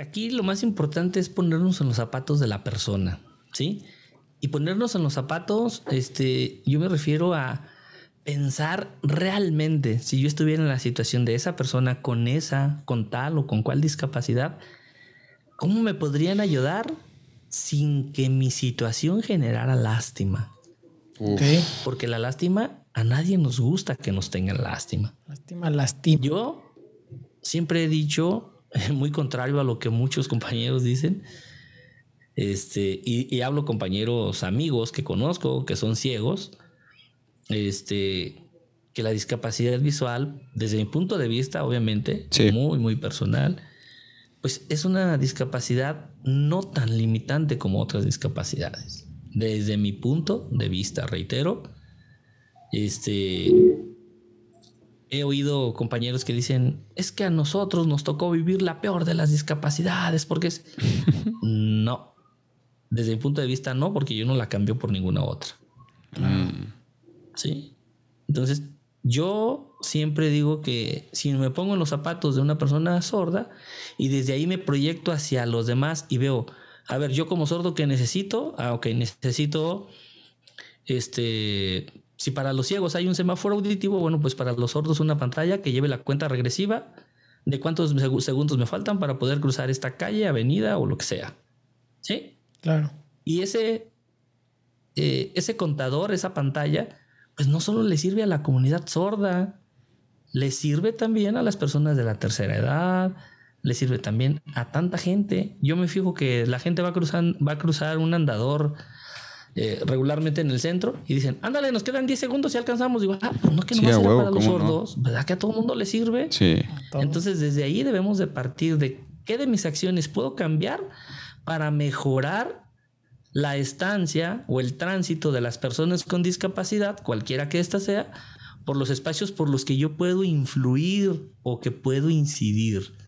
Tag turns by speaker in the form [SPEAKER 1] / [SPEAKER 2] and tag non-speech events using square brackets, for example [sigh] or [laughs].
[SPEAKER 1] aquí lo más importante es ponernos en los zapatos de la persona, ¿sí? Y ponernos en los zapatos, este, yo me refiero a pensar realmente, si yo estuviera en la situación de esa persona con esa, con tal o con cual discapacidad, ¿cómo me podrían ayudar sin que mi situación generara lástima? Porque la lástima, a nadie nos gusta que nos tengan lástima. Lástima, lástima. Yo siempre he dicho [laughs] muy contrario a lo que muchos compañeros dicen. Este, y, hablo compañeros amigos que conozco, que son ciegos, este, que la discapacidad visual, desde mi punto de vista, obviamente, muy, muy personal, pues es una discapacidad no tan limitante como otras discapacidades. Desde mi punto de vista, reitero, este, he oído compañeros que dicen, es que a nosotros nos tocó vivir la peor de las discapacidades, porque es... [laughs] no, desde mi punto de vista no, porque yo no la cambio por ninguna otra. Ah. Sí. Entonces, yo siempre digo que si me pongo en los zapatos de una persona sorda y desde ahí me proyecto hacia los demás y veo, a ver, yo como sordo ¿qué necesito, ah, ok, necesito este si para los ciegos hay un semáforo auditivo, bueno, pues para los sordos una pantalla que lleve la cuenta regresiva de cuántos segundos me faltan para poder cruzar esta calle, avenida o lo que sea. ¿Sí? Claro. Y ese, eh, ese contador, esa pantalla, pues no solo le sirve a la comunidad sorda, le sirve también a las personas de la tercera edad, le sirve también a tanta gente. Yo me fijo que la gente va a cruzar, va a cruzar un andador eh, regularmente en el centro y dicen, ándale, nos quedan 10 segundos y alcanzamos. Digo, ah, pues no que no va a para los sordos, ¿verdad? Que a todo el mundo le sirve. Entonces, desde ahí debemos de partir de qué de mis acciones puedo cambiar para mejorar la estancia o el tránsito de las personas con discapacidad, cualquiera que ésta sea, por los espacios por los que yo puedo influir o que puedo incidir.